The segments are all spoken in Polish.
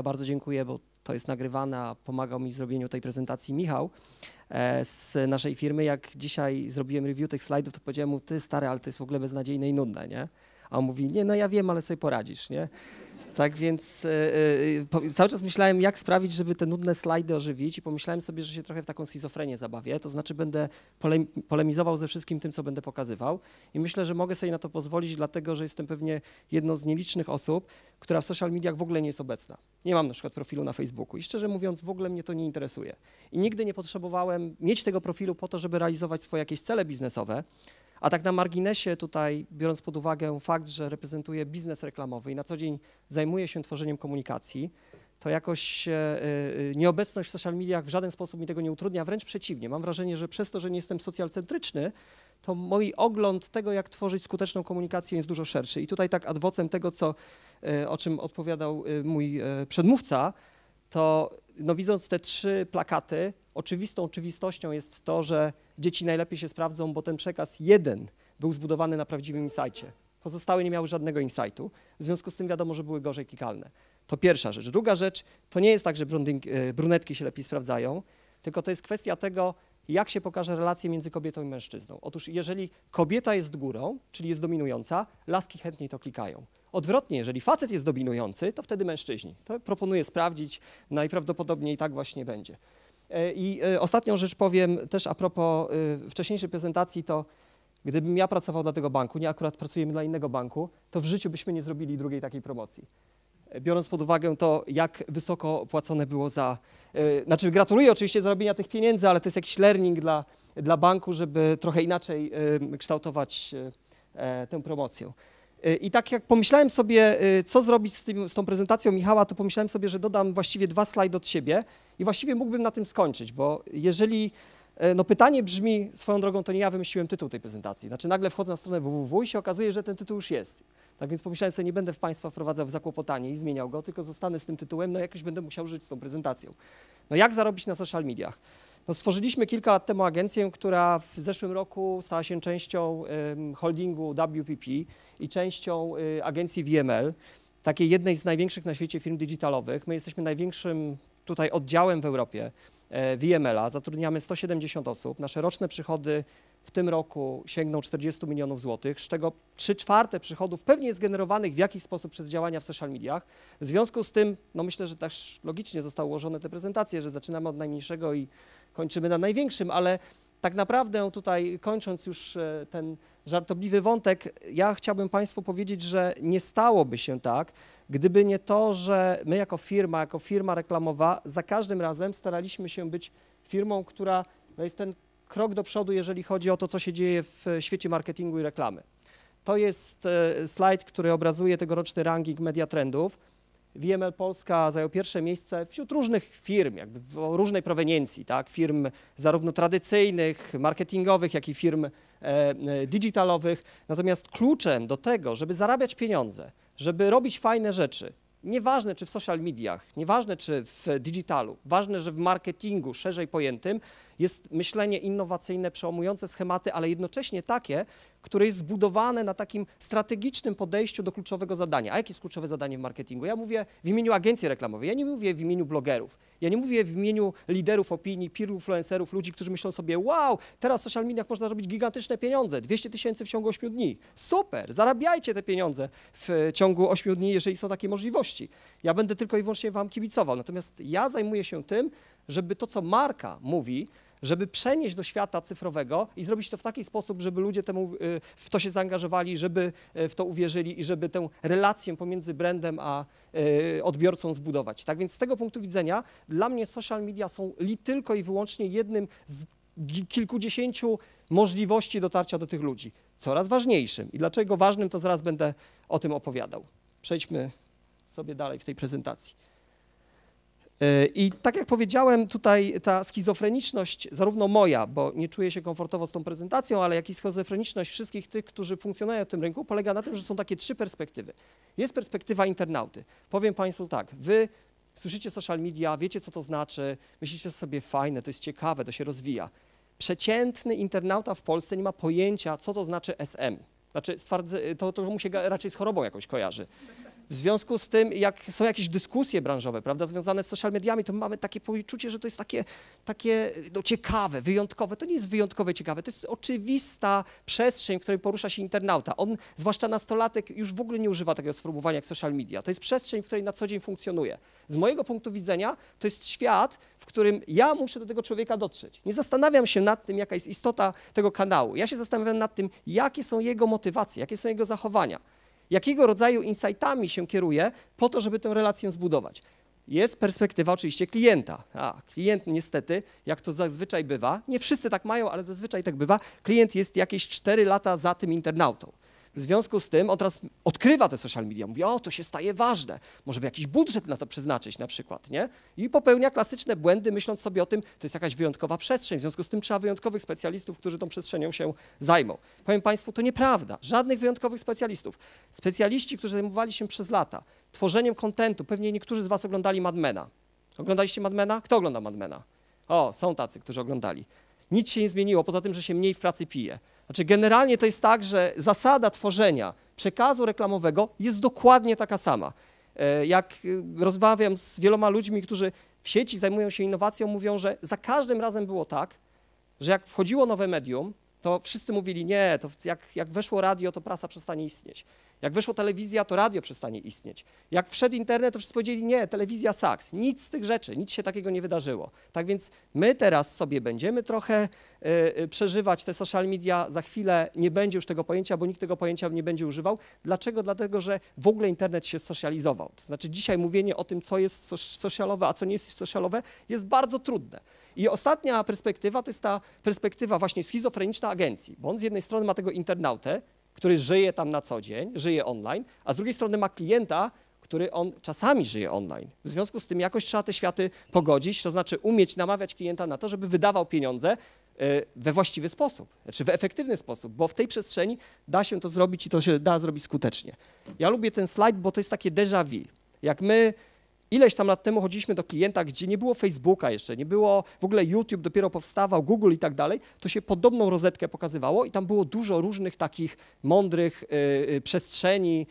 Ja bardzo dziękuję, bo to jest nagrywane, a pomagał mi w zrobieniu tej prezentacji Michał e, z naszej firmy. Jak dzisiaj zrobiłem review tych slajdów, to powiedziałem mu, ty stary, ale to jest w ogóle beznadziejne i nudne, nie? A on mówi, nie, no ja wiem, ale sobie poradzisz, nie? Tak więc yy, cały czas myślałem, jak sprawić, żeby te nudne slajdy ożywić i pomyślałem sobie, że się trochę w taką schizofrenię zabawię, to znaczy będę polemizował ze wszystkim tym, co będę pokazywał i myślę, że mogę sobie na to pozwolić, dlatego że jestem pewnie jedną z nielicznych osób, która w social mediach w ogóle nie jest obecna. Nie mam na przykład profilu na Facebooku i szczerze mówiąc w ogóle mnie to nie interesuje. I nigdy nie potrzebowałem mieć tego profilu po to, żeby realizować swoje jakieś cele biznesowe, a tak na marginesie tutaj, biorąc pod uwagę fakt, że reprezentuję biznes reklamowy i na co dzień zajmuję się tworzeniem komunikacji, to jakoś e, e, nieobecność w social mediach w żaden sposób mi tego nie utrudnia, wręcz przeciwnie. Mam wrażenie, że przez to, że nie jestem socjalcentryczny, to mój ogląd tego, jak tworzyć skuteczną komunikację jest dużo szerszy. I tutaj tak adwocem tego, co, e, o czym odpowiadał mój przedmówca, to no, widząc te trzy plakaty, oczywistą oczywistością jest to, że dzieci najlepiej się sprawdzą, bo ten przekaz jeden był zbudowany na prawdziwym insajcie. Pozostałe nie miały żadnego insightu, w związku z tym wiadomo, że były gorzej klikalne. To pierwsza rzecz. Druga rzecz, to nie jest tak, że e, brunetki się lepiej sprawdzają, tylko to jest kwestia tego, jak się pokaże relacje między kobietą i mężczyzną. Otóż jeżeli kobieta jest górą, czyli jest dominująca, laski chętniej to klikają. Odwrotnie, jeżeli facet jest dominujący, to wtedy mężczyźni. To proponuję sprawdzić, najprawdopodobniej tak właśnie będzie. E, I e, ostatnią rzecz powiem też a propos e, wcześniejszej prezentacji, to gdybym ja pracował dla tego banku, nie akurat pracujemy dla innego banku, to w życiu byśmy nie zrobili drugiej takiej promocji. Biorąc pod uwagę to, jak wysoko płacone było za. Znaczy, gratuluję oczywiście zarobienia tych pieniędzy, ale to jest jakiś learning dla, dla banku, żeby trochę inaczej kształtować tę promocję. Y, I tak jak pomyślałem sobie, y, co zrobić z, tym, z tą prezentacją Michała, to pomyślałem sobie, że dodam właściwie dwa slajdy od siebie i właściwie mógłbym na tym skończyć, bo jeżeli y, no pytanie brzmi, swoją drogą to nie ja wymyśliłem tytuł tej prezentacji. Znaczy nagle wchodzę na stronę www i się okazuje, że ten tytuł już jest. Tak więc pomyślałem sobie, nie będę w Państwa wprowadzał w zakłopotanie i zmieniał go, tylko zostanę z tym tytułem, no jakoś będę musiał żyć z tą prezentacją. No jak zarobić na social mediach? No, stworzyliśmy kilka lat temu agencję, która w zeszłym roku stała się częścią holdingu WPP i częścią y, agencji VML, takiej jednej z największych na świecie firm digitalowych. My jesteśmy największym tutaj oddziałem w Europie VML-a, e, zatrudniamy 170 osób. Nasze roczne przychody w tym roku sięgną 40 milionów złotych, z czego 3 czwarte przychodów pewnie jest generowanych w jakiś sposób przez działania w social mediach. W związku z tym, no myślę, że też logicznie zostały ułożone te prezentacje, że zaczynamy od najmniejszego i kończymy na największym, ale tak naprawdę tutaj kończąc już e, ten żartobliwy wątek, ja chciałbym Państwu powiedzieć, że nie stałoby się tak, gdyby nie to, że my jako firma, jako firma reklamowa za każdym razem staraliśmy się być firmą, która no jest ten krok do przodu, jeżeli chodzi o to, co się dzieje w świecie marketingu i reklamy. To jest e, slajd, który obrazuje tegoroczny ranking media trendów. VML Polska zajął pierwsze miejsce wśród różnych firm, jakby o różnej proweniencji, tak? firm zarówno tradycyjnych, marketingowych, jak i firm e, e, digitalowych. Natomiast kluczem do tego, żeby zarabiać pieniądze, żeby robić fajne rzeczy, nieważne czy w social mediach, nieważne czy w digitalu, ważne, że w marketingu szerzej pojętym, jest myślenie innowacyjne, przełamujące schematy, ale jednocześnie takie, które jest zbudowane na takim strategicznym podejściu do kluczowego zadania. A jakie jest kluczowe zadanie w marketingu? Ja mówię w imieniu agencji reklamowej, ja nie mówię w imieniu blogerów, ja nie mówię w imieniu liderów opinii, peer influencerów, ludzi, którzy myślą sobie, wow, teraz w social mediach można robić gigantyczne pieniądze, 200 tysięcy w ciągu 8 dni. Super, zarabiajcie te pieniądze w ciągu 8 dni, jeżeli są takie możliwości. Ja będę tylko i wyłącznie wam kibicował. Natomiast ja zajmuję się tym, żeby to, co marka mówi, żeby przenieść do świata cyfrowego i zrobić to w taki sposób, żeby ludzie temu, y, w to się zaangażowali, żeby y, w to uwierzyli i żeby tę relację pomiędzy brandem a y, odbiorcą zbudować. Tak więc z tego punktu widzenia dla mnie social media są li tylko i wyłącznie jednym z kilkudziesięciu możliwości dotarcia do tych ludzi. Coraz ważniejszym. I dlaczego ważnym, to zaraz będę o tym opowiadał. Przejdźmy sobie dalej w tej prezentacji. Y, I tak jak powiedziałem, tutaj ta schizofreniczność, zarówno moja, bo nie czuję się komfortowo z tą prezentacją, ale jak i schizofreniczność wszystkich tych, którzy funkcjonują w tym rynku, polega na tym, że są takie trzy perspektywy. Jest perspektywa internauty. Powiem Państwu tak, wy słyszycie social media, wiecie co to znaczy, myślicie sobie fajne, to jest ciekawe, to się rozwija. Przeciętny internauta w Polsce nie ma pojęcia, co to znaczy SM. Znaczy, to, to mu się raczej z chorobą jakoś kojarzy. W związku z tym, jak są jakieś dyskusje branżowe, prawda, związane z social mediami, to mamy takie poczucie, że to jest takie, takie no, ciekawe, wyjątkowe. To nie jest wyjątkowe ciekawe, to jest oczywista przestrzeń, w której porusza się internauta. On, zwłaszcza nastolatek, już w ogóle nie używa takiego sformułowania jak social media. To jest przestrzeń, w której na co dzień funkcjonuje. Z mojego punktu widzenia to jest świat, w którym ja muszę do tego człowieka dotrzeć. Nie zastanawiam się nad tym, jaka jest istota tego kanału. Ja się zastanawiam nad tym, jakie są jego motywacje, jakie są jego zachowania jakiego rodzaju insightami się kieruje po to, żeby tę relację zbudować. Jest perspektywa oczywiście klienta. A klient niestety, jak to zazwyczaj bywa, nie wszyscy tak mają, ale zazwyczaj tak bywa, klient jest jakieś 4 lata za tym internautą. W związku z tym od razu odkrywa te social media, mówi, o, to się staje ważne, może by jakiś budżet na to przeznaczyć na przykład, nie? I popełnia klasyczne błędy, myśląc sobie o tym, to jest jakaś wyjątkowa przestrzeń, w związku z tym trzeba wyjątkowych specjalistów, którzy tą przestrzenią się zajmą. Powiem Państwu, to nieprawda, żadnych wyjątkowych specjalistów. Specjaliści, którzy zajmowali się przez lata tworzeniem kontentu, pewnie niektórzy z Was oglądali Madmena. Oglądaliście Madmena? Kto ogląda Madmena? O, są tacy, którzy oglądali. Nic się nie zmieniło, poza tym, że się mniej w pracy pije. Znaczy, generalnie to jest tak, że zasada tworzenia przekazu reklamowego jest dokładnie taka sama. E, jak e, rozmawiam z wieloma ludźmi, którzy w sieci zajmują się innowacją, mówią, że za każdym razem było tak, że jak wchodziło nowe medium, to wszyscy mówili, nie, to jak, jak weszło radio, to prasa przestanie istnieć. Jak wyszła telewizja, to radio przestanie istnieć. Jak wszedł internet, to wszyscy powiedzieli, nie, telewizja saks. Nic z tych rzeczy, nic się takiego nie wydarzyło. Tak więc my teraz sobie będziemy trochę y, przeżywać te social media. Za chwilę nie będzie już tego pojęcia, bo nikt tego pojęcia nie będzie używał. Dlaczego? Dlatego, że w ogóle internet się socjalizował. To znaczy dzisiaj mówienie o tym, co jest socjalowe, a co nie jest socjalowe, jest bardzo trudne. I ostatnia perspektywa to jest ta perspektywa właśnie schizofreniczna agencji, bo on z jednej strony ma tego internautę, który żyje tam na co dzień, żyje online, a z drugiej strony ma klienta, który on czasami żyje online. W związku z tym jakoś trzeba te światy pogodzić, to znaczy umieć namawiać klienta na to, żeby wydawał pieniądze e, we właściwy sposób, znaczy w efektywny sposób, bo w tej przestrzeni da się to zrobić i to się da zrobić skutecznie. Ja lubię ten slajd, bo to jest takie déjà vu. Jak my Ileś tam lat temu chodziliśmy do klienta, gdzie nie było Facebooka jeszcze, nie było w ogóle YouTube, dopiero powstawał, Google i tak dalej, to się podobną rozetkę pokazywało i tam było dużo różnych takich mądrych y, y przestrzeni,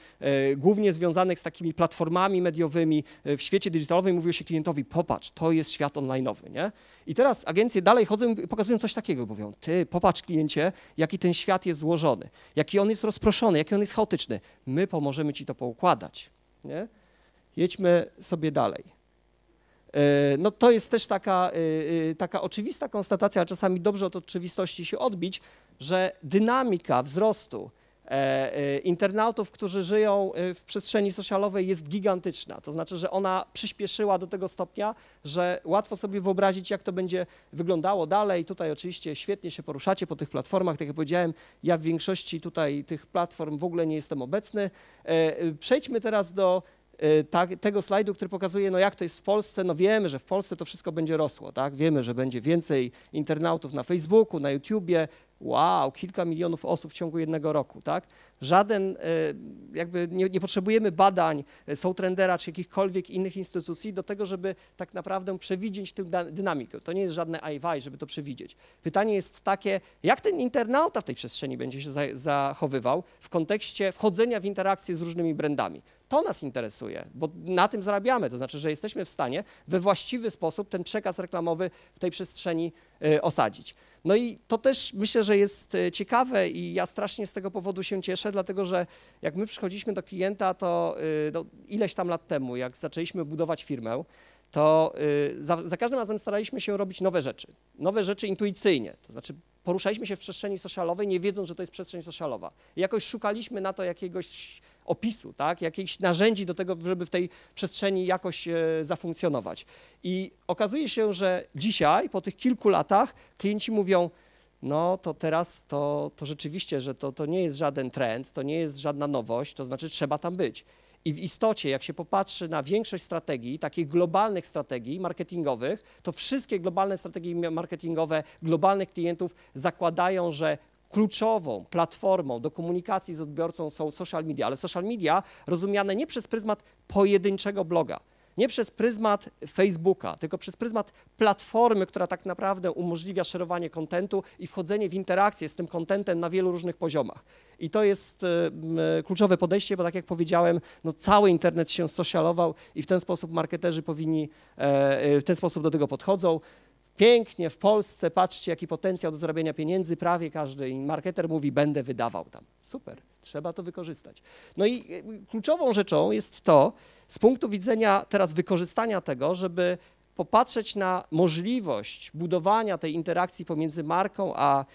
y, głównie związanych z takimi platformami mediowymi. Y, w świecie digitalowym mówiło się klientowi, popatrz, to jest świat online'owy, nie? I teraz agencje dalej chodzą i pokazują coś takiego, mówią, ty popatrz kliencie, jaki ten świat jest złożony, jaki on jest rozproszony, jaki on jest chaotyczny. My pomożemy ci to poukładać, nie? jedźmy sobie dalej. E, no to jest też taka, e, e, taka oczywista konstatacja, a czasami dobrze od oczywistości się odbić, że dynamika wzrostu internautów, którzy żyją w przestrzeni socialowej jest gigantyczna. To znaczy, że ona przyspieszyła do tego stopnia, że łatwo sobie wyobrazić, jak to będzie wyglądało dalej. Tutaj oczywiście świetnie się poruszacie po tych platformach. Tak jak powiedziałem, ja w większości tutaj tych platform w ogóle nie jestem obecny. Przejdźmy teraz do Y, tak, tego slajdu, który pokazuje, no jak to jest w Polsce, no wiemy, że w Polsce to wszystko będzie rosło, tak? Wiemy, że będzie więcej internautów na Facebooku, na YouTubie, Wow, kilka milionów osób w ciągu jednego roku, tak? Żaden, e, jakby nie, nie potrzebujemy badań e, Soutrendera czy jakichkolwiek innych instytucji do tego, żeby tak naprawdę przewidzieć tę dynamikę. To nie jest żadne AI, żeby to przewidzieć. Pytanie jest takie, jak ten internauta w tej przestrzeni będzie się zachowywał w kontekście wchodzenia w interakcje z różnymi brandami. To nas interesuje, bo na tym zarabiamy, to znaczy, że jesteśmy w stanie we właściwy sposób ten przekaz reklamowy w tej przestrzeni E, osadzić. No i to też myślę, że jest e, ciekawe i ja strasznie z tego powodu się cieszę, dlatego że jak my przychodziliśmy do klienta, to e, no, ileś tam lat temu, jak zaczęliśmy budować firmę, to za, za każdym razem staraliśmy się robić nowe rzeczy. Nowe rzeczy intuicyjnie, to znaczy poruszaliśmy się w przestrzeni socialowej, nie wiedząc, że to jest przestrzeń socialowa. jakoś szukaliśmy na to jakiegoś opisu, tak? jakichś narzędzi do tego, żeby w tej przestrzeni jakoś e, zafunkcjonować. I okazuje się, że dzisiaj, po tych kilku latach, klienci mówią, no to teraz to, to rzeczywiście, że to, to nie jest żaden trend, to nie jest żadna nowość, to znaczy trzeba tam być. I w istocie, jak się popatrzy na większość strategii, takich globalnych strategii marketingowych, to wszystkie globalne strategie marketingowe globalnych klientów zakładają, że kluczową platformą do komunikacji z odbiorcą są social media, ale social media rozumiane nie przez pryzmat pojedynczego bloga, nie przez pryzmat Facebooka, tylko przez pryzmat platformy, która tak naprawdę umożliwia szerowanie kontentu i wchodzenie w interakcję z tym kontentem na wielu różnych poziomach. I to jest kluczowe podejście, bo tak jak powiedziałem, no cały internet się socialował i w ten sposób marketerzy powinni, e, e, w ten sposób do tego podchodzą. Pięknie w Polsce, patrzcie, jaki potencjał do zarabiania pieniędzy, prawie każdy marketer mówi, będę wydawał tam. Super, trzeba to wykorzystać. No i e, kluczową rzeczą jest to, z punktu widzenia teraz wykorzystania tego, żeby popatrzeć na możliwość budowania tej interakcji pomiędzy marką a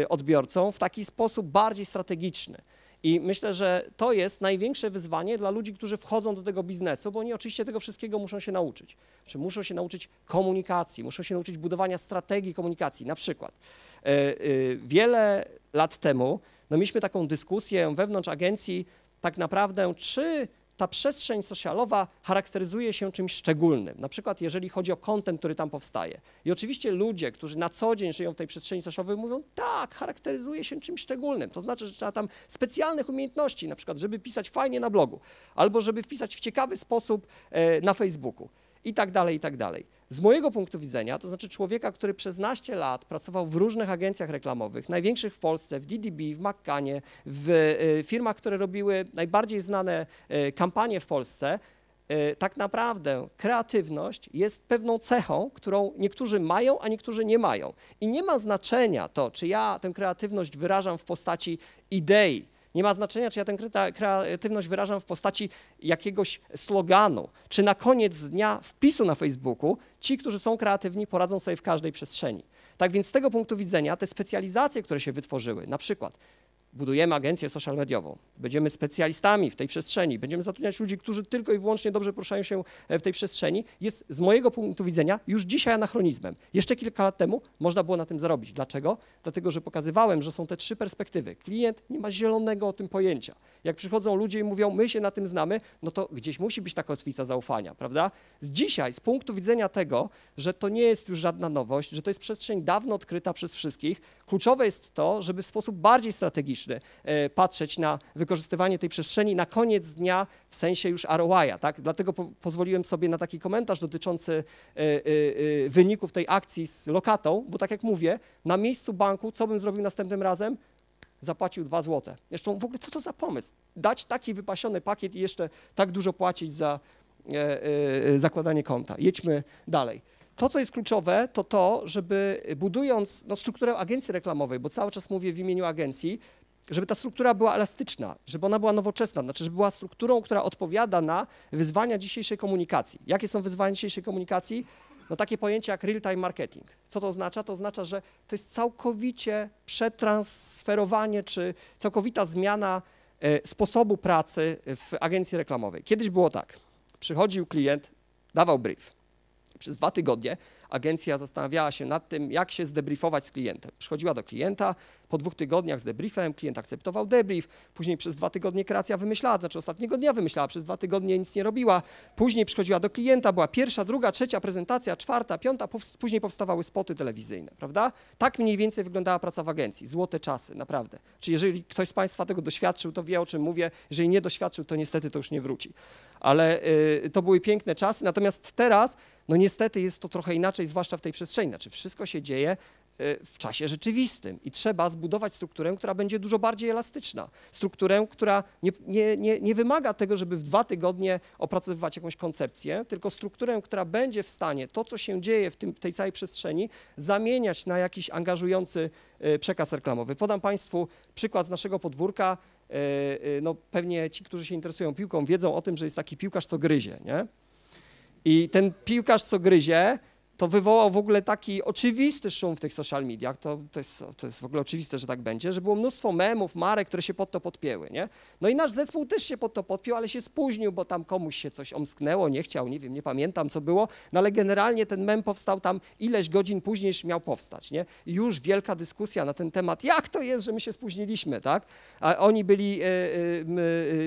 y, odbiorcą w taki sposób bardziej strategiczny. I myślę, że to jest największe wyzwanie dla ludzi, którzy wchodzą do tego biznesu, bo oni oczywiście tego wszystkiego muszą się nauczyć. Czy muszą się nauczyć komunikacji, muszą się nauczyć budowania strategii komunikacji. Na przykład e, e, wiele lat temu no mieliśmy taką dyskusję wewnątrz agencji, tak naprawdę, czy ta przestrzeń socialowa charakteryzuje się czymś szczególnym, na przykład jeżeli chodzi o kontent, który tam powstaje. I oczywiście ludzie, którzy na co dzień żyją w tej przestrzeni socialowej, mówią, tak, charakteryzuje się czymś szczególnym. To znaczy, że trzeba tam specjalnych umiejętności, na przykład, żeby pisać fajnie na blogu, albo żeby wpisać w ciekawy sposób e, na Facebooku i tak dalej, i tak dalej. Z mojego punktu widzenia, to znaczy człowieka, który przez naście lat pracował w różnych agencjach reklamowych, największych w Polsce, w DDB, w McCannie, w y, firmach, które robiły najbardziej znane y, kampanie w Polsce, y, tak naprawdę kreatywność jest pewną cechą, którą niektórzy mają, a niektórzy nie mają. I nie ma znaczenia to, czy ja tę kreatywność wyrażam w postaci idei, nie ma znaczenia, czy ja tę kreatywność wyrażam w postaci jakiegoś sloganu, czy na koniec dnia wpisu na Facebooku ci, którzy są kreatywni, poradzą sobie w każdej przestrzeni. Tak więc z tego punktu widzenia te specjalizacje, które się wytworzyły, na przykład budujemy agencję social mediową, będziemy specjalistami w tej przestrzeni, będziemy zatrudniać ludzi, którzy tylko i wyłącznie dobrze poruszają się e, w tej przestrzeni, jest z mojego punktu widzenia już dzisiaj anachronizmem. Jeszcze kilka lat temu można było na tym zarobić. Dlaczego? Dlatego, że pokazywałem, że są te trzy perspektywy. Klient nie ma zielonego o tym pojęcia. Jak przychodzą ludzie i mówią, my się na tym znamy, no to gdzieś musi być taka kotwica zaufania, prawda? Z dzisiaj, z punktu widzenia tego, że to nie jest już żadna nowość, że to jest przestrzeń dawno odkryta przez wszystkich, kluczowe jest to, żeby w sposób bardziej strategiczny E, patrzeć na wykorzystywanie tej przestrzeni na koniec dnia w sensie już ROI-a. Tak? Dlatego po pozwoliłem sobie na taki komentarz dotyczący e, e, wyników tej akcji z lokatą, bo tak jak mówię, na miejscu banku, co bym zrobił następnym razem? zapłacił 2 złote. Zresztą w ogóle co to za pomysł? Dać taki wypasiony pakiet i jeszcze tak dużo płacić za e, e, zakładanie konta. Jedźmy dalej. To, co jest kluczowe, to to, żeby budując no, strukturę agencji reklamowej, bo cały czas mówię w imieniu agencji, żeby ta struktura była elastyczna, żeby ona była nowoczesna, znaczy, żeby była strukturą, która odpowiada na wyzwania dzisiejszej komunikacji. Jakie są wyzwania dzisiejszej komunikacji? No takie pojęcie jak real-time marketing. Co to oznacza? To oznacza, że to jest całkowicie przetransferowanie czy całkowita zmiana e, sposobu pracy w agencji reklamowej. Kiedyś było tak. Przychodził klient, dawał brief. Przez dwa tygodnie agencja zastanawiała się nad tym, jak się zdebriefować z klientem. Przychodziła do klienta, po dwóch tygodniach z debriefem klient akceptował debrief, później przez dwa tygodnie kreacja wymyślała, znaczy ostatniego dnia wymyślała, przez dwa tygodnie nic nie robiła, później przychodziła do klienta, była pierwsza, druga, trzecia prezentacja, czwarta, piąta, później powstawały spoty telewizyjne, prawda? Tak mniej więcej wyglądała praca w agencji, złote czasy, naprawdę. Czy jeżeli ktoś z Państwa tego doświadczył, to wie o czym mówię, jeżeli nie doświadczył, to niestety to już nie wróci. Ale y, to były piękne czasy, natomiast teraz no niestety jest to trochę inaczej, zwłaszcza w tej przestrzeni. Znaczy wszystko się dzieje e, w czasie rzeczywistym i trzeba zbudować strukturę, która będzie dużo bardziej elastyczna. Strukturę, która nie, nie, nie, nie wymaga tego, żeby w dwa tygodnie opracowywać jakąś koncepcję, tylko strukturę, która będzie w stanie to, co się dzieje w, tym, w tej całej przestrzeni, zamieniać na jakiś angażujący e, przekaz reklamowy. Podam Państwu przykład z naszego podwórka. E, no pewnie ci, którzy się interesują piłką, wiedzą o tym, że jest taki piłkarz, co gryzie, nie? I ten piłkarz, co gryzie, to wywołał w ogóle taki oczywisty szum w tych social mediach, to, to, jest, to jest w ogóle oczywiste, że tak będzie, że było mnóstwo memów, marek, które się pod to podpięły, nie? No i nasz zespół też się pod to podpiął, ale się spóźnił, bo tam komuś się coś omsknęło, nie chciał, nie wiem, nie pamiętam co było, no ale generalnie ten mem powstał tam ileś godzin później niż miał powstać, nie? I już wielka dyskusja na ten temat, jak to jest, że my się spóźniliśmy, tak? A oni byli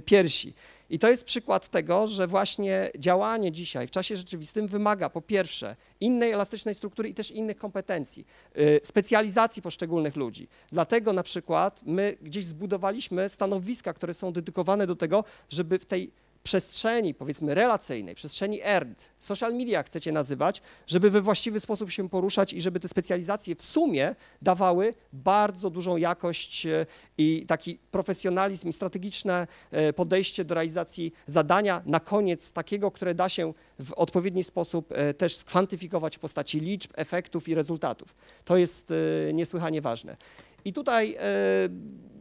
pierwsi. E, e, piersi. I to jest przykład tego, że właśnie działanie dzisiaj w czasie rzeczywistym wymaga po pierwsze innej elastycznej struktury i też innych kompetencji, y, specjalizacji poszczególnych ludzi. Dlatego na przykład my gdzieś zbudowaliśmy stanowiska, które są dedykowane do tego, żeby w tej przestrzeni, powiedzmy, relacyjnej, przestrzeni ERD, social media chcecie nazywać, żeby we właściwy sposób się poruszać i żeby te specjalizacje w sumie dawały bardzo dużą jakość e, i taki profesjonalizm i strategiczne e, podejście do realizacji zadania na koniec takiego, które da się w odpowiedni sposób e, też skwantyfikować w postaci liczb, efektów i rezultatów. To jest niesłychanie ważne. I tutaj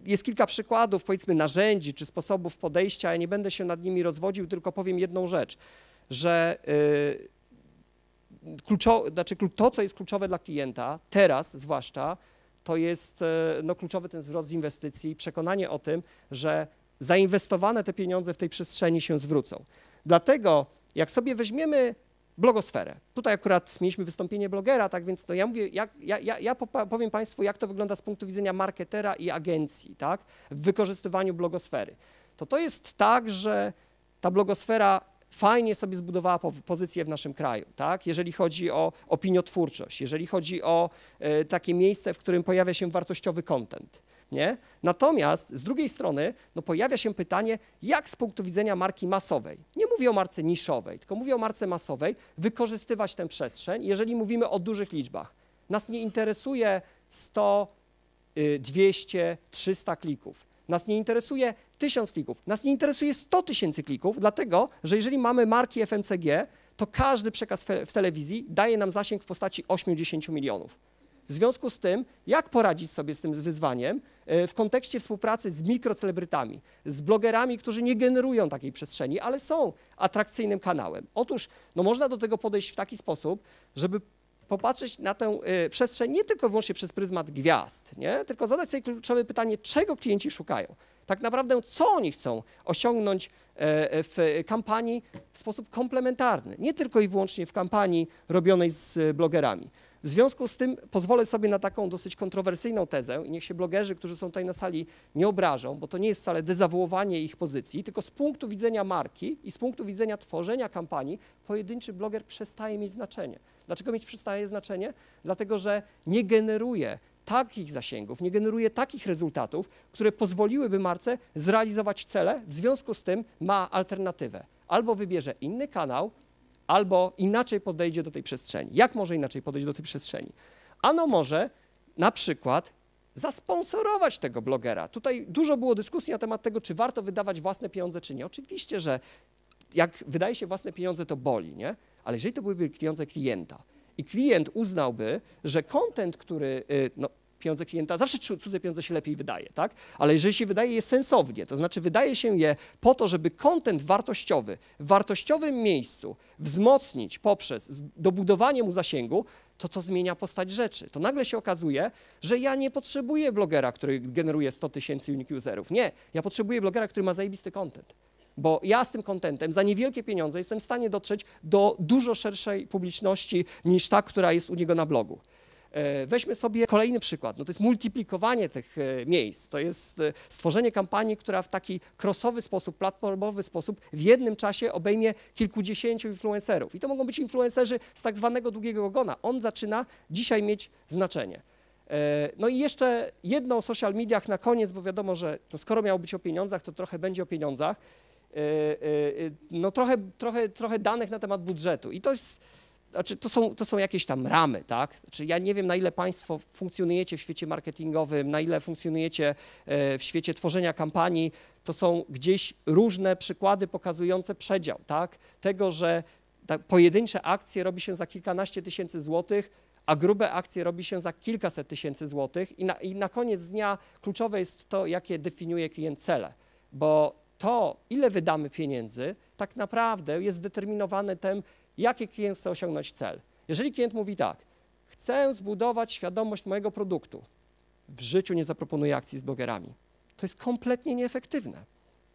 jest kilka przykładów, powiedzmy, narzędzi czy sposobów podejścia. Ja nie będę się nad nimi rozwodził, tylko powiem jedną rzecz, że y, kluczo, znaczy to, co jest kluczowe dla klienta, teraz zwłaszcza, to jest e, no, kluczowy ten zwrot z inwestycji, przekonanie o tym, że zainwestowane te pieniądze w tej przestrzeni się zwrócą. Dlatego, jak sobie weźmiemy blogosferę. Tutaj akurat mieliśmy wystąpienie blogera, tak więc to no, ja mówię, ja, ja, ja powiem Państwu, jak to wygląda z punktu widzenia marketera i agencji, tak, w wykorzystywaniu blogosfery. To to jest tak, że ta blogosfera fajnie sobie zbudowała pozycję w naszym kraju, tak? jeżeli chodzi o opiniotwórczość, jeżeli chodzi o e, takie miejsce, w którym pojawia się wartościowy kontent. Nie? Natomiast z drugiej strony no pojawia się pytanie, jak z punktu widzenia marki masowej, nie mówię o marce niszowej, tylko mówię o marce masowej, wykorzystywać tę przestrzeń, jeżeli mówimy o dużych liczbach. Nas nie interesuje 100, 200, 300 klików. Nas nie interesuje 1000 klików. Nas nie interesuje 100 tysięcy klików, dlatego że jeżeli mamy marki FMCG, to każdy przekaz w telewizji daje nam zasięg w postaci 80 milionów. W związku z tym, jak poradzić sobie z tym wyzwaniem e, w kontekście współpracy z mikrocelebrytami, z blogerami, którzy nie generują takiej przestrzeni, ale są atrakcyjnym kanałem? Otóż no można do tego podejść w taki sposób, żeby popatrzeć na tę e, przestrzeń nie tylko wyłącznie przez pryzmat gwiazd, nie? tylko zadać sobie kluczowe pytanie, czego klienci szukają tak naprawdę co oni chcą osiągnąć e, e, w kampanii w sposób komplementarny, nie tylko i wyłącznie w kampanii robionej z e, blogerami. W związku z tym pozwolę sobie na taką dosyć kontrowersyjną tezę i niech się blogerzy, którzy są tutaj na sali, nie obrażą, bo to nie jest wcale dezawuowanie ich pozycji, tylko z punktu widzenia marki i z punktu widzenia tworzenia kampanii pojedynczy bloger przestaje mieć znaczenie. Dlaczego mieć przestaje znaczenie? Dlatego, że nie generuje takich zasięgów, nie generuje takich rezultatów, które pozwoliłyby marce zrealizować cele, w związku z tym ma alternatywę. Albo wybierze inny kanał, albo inaczej podejdzie do tej przestrzeni. Jak może inaczej podejść do tej przestrzeni? Ano może na przykład zasponsorować tego blogera. Tutaj dużo było dyskusji na temat tego, czy warto wydawać własne pieniądze, czy nie. Oczywiście, że jak wydaje się własne pieniądze, to boli, nie? Ale jeżeli to byłyby pieniądze klienta, i klient uznałby, że kontent, który, y, no, pieniądze klienta, zawsze cudze pieniądze się lepiej wydaje, tak? Ale jeżeli się wydaje je sensownie, to znaczy wydaje się je po to, żeby kontent wartościowy w wartościowym miejscu wzmocnić poprzez dobudowanie mu zasięgu, to to zmienia postać rzeczy. To nagle się okazuje, że ja nie potrzebuję blogera, który generuje 100 tysięcy unique userów. Nie, ja potrzebuję blogera, który ma zajebisty kontent bo ja z tym kontentem za niewielkie pieniądze jestem w stanie dotrzeć do dużo szerszej publiczności niż ta, która jest u niego na blogu. E, weźmy sobie kolejny przykład. No to jest multiplikowanie tych e, miejsc. To jest e, stworzenie kampanii, która w taki krosowy sposób, platformowy sposób w jednym czasie obejmie kilkudziesięciu influencerów. I to mogą być influencerzy z tak zwanego długiego ogona. On zaczyna dzisiaj mieć znaczenie. No i jeszcze jedno o social mediach na koniec, bo wiadomo, że no skoro miało być o pieniądzach, to trochę będzie o pieniądzach. Y, y, y, no trochę, trochę, trochę danych na temat budżetu. I to jest, znaczy to są, to są jakieś tam ramy, tak? Znaczy ja nie wiem, na ile Państwo funkcjonujecie w świecie marketingowym, na ile funkcjonujecie e, w świecie tworzenia kampanii. To są gdzieś różne przykłady pokazujące przedział, tak? Tego, że pojedyncze akcje robi się za kilkanaście tysięcy złotych, a grube akcje robi się za kilkaset tysięcy złotych i na, i na koniec dnia kluczowe jest to, jakie definiuje klient cele, bo to, ile wydamy pieniędzy, tak naprawdę jest zdeterminowane tym, jaki klient chce osiągnąć cel. Jeżeli klient mówi tak, chcę zbudować świadomość mojego produktu, w życiu nie zaproponuję akcji z blogerami. To jest kompletnie nieefektywne.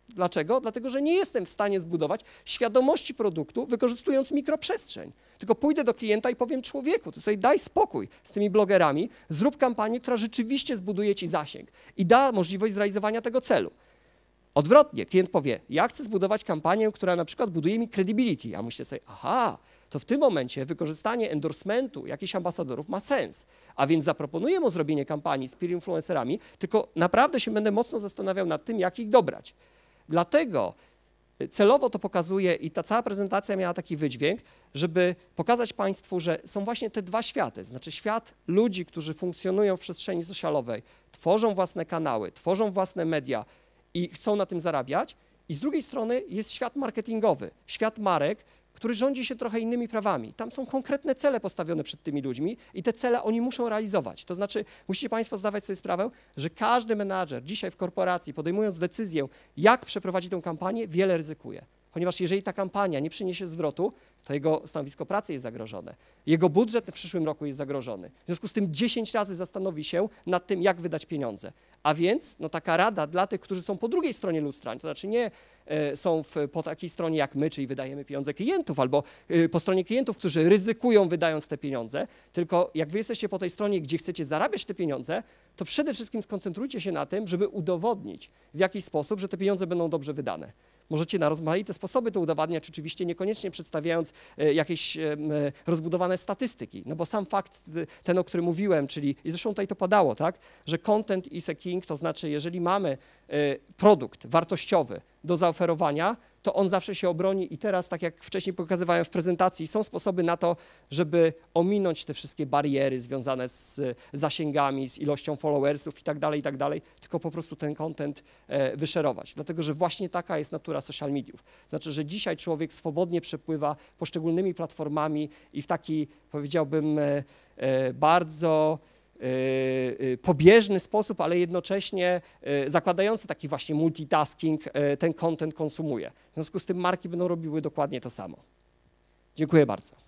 Dlaczego? Dlatego, że nie jestem w stanie zbudować świadomości produktu, wykorzystując mikroprzestrzeń. Tylko pójdę do klienta i powiem człowieku, to sobie daj spokój z tymi blogerami, zrób kampanię, która rzeczywiście zbuduje ci zasięg i da możliwość zrealizowania tego celu. Odwrotnie, klient powie, ja chcę zbudować kampanię, która na przykład buduje mi credibility. Ja myślę sobie, aha, to w tym momencie wykorzystanie endorsementu jakichś ambasadorów ma sens. A więc zaproponuję mu zrobienie kampanii z peer influencerami, tylko naprawdę się będę mocno zastanawiał nad tym, jak ich dobrać. Dlatego y, celowo to pokazuje i ta cała prezentacja miała taki wydźwięk, żeby pokazać Państwu, że są właśnie te dwa światy, znaczy świat ludzi, którzy funkcjonują w przestrzeni socialowej, tworzą własne kanały, tworzą własne media, i chcą na tym zarabiać. I z drugiej strony jest świat marketingowy, świat marek, który rządzi się trochę innymi prawami. Tam są konkretne cele postawione przed tymi ludźmi i te cele oni muszą realizować. To znaczy, musicie Państwo zdawać sobie sprawę, że każdy menadżer dzisiaj w korporacji, podejmując decyzję, jak przeprowadzi tę kampanię, wiele ryzykuje ponieważ jeżeli ta kampania nie przyniesie zwrotu, to jego stanowisko pracy jest zagrożone. Jego budżet w przyszłym roku jest zagrożony. W związku z tym 10 razy zastanowi się nad tym, jak wydać pieniądze. A więc no, taka rada dla tych, którzy są po drugiej stronie lustra, to znaczy nie e, są w, po takiej stronie jak my, czyli wydajemy pieniądze klientów, albo e, po stronie klientów, którzy ryzykują wydając te pieniądze, tylko jak wy jesteście po tej stronie, gdzie chcecie zarabiać te pieniądze, to przede wszystkim skoncentrujcie się na tym, żeby udowodnić w jakiś sposób, że te pieniądze będą dobrze wydane. Możecie na rozmaite sposoby to udowadniać, oczywiście niekoniecznie przedstawiając e, jakieś e, e, rozbudowane statystyki, no bo sam fakt, ten, o którym mówiłem, czyli, i zresztą tutaj to padało, tak, że content is a king, to znaczy, jeżeli mamy produkt wartościowy do zaoferowania, to on zawsze się obroni i teraz, tak jak wcześniej pokazywałem w prezentacji, są sposoby na to, żeby ominąć te wszystkie bariery związane z zasięgami, z ilością followersów i i tak dalej, tak dalej. tylko po prostu ten content e, wyszerować. Dlatego, że właśnie taka jest natura social mediów. Znaczy, że dzisiaj człowiek swobodnie przepływa poszczególnymi platformami i w taki, powiedziałbym, e, e, bardzo E, e, pobieżny sposób, ale jednocześnie e, zakładający taki właśnie multitasking, ten content konsumuje. W związku z tym marki będą robiły dokładnie to samo. Dziękuję bardzo.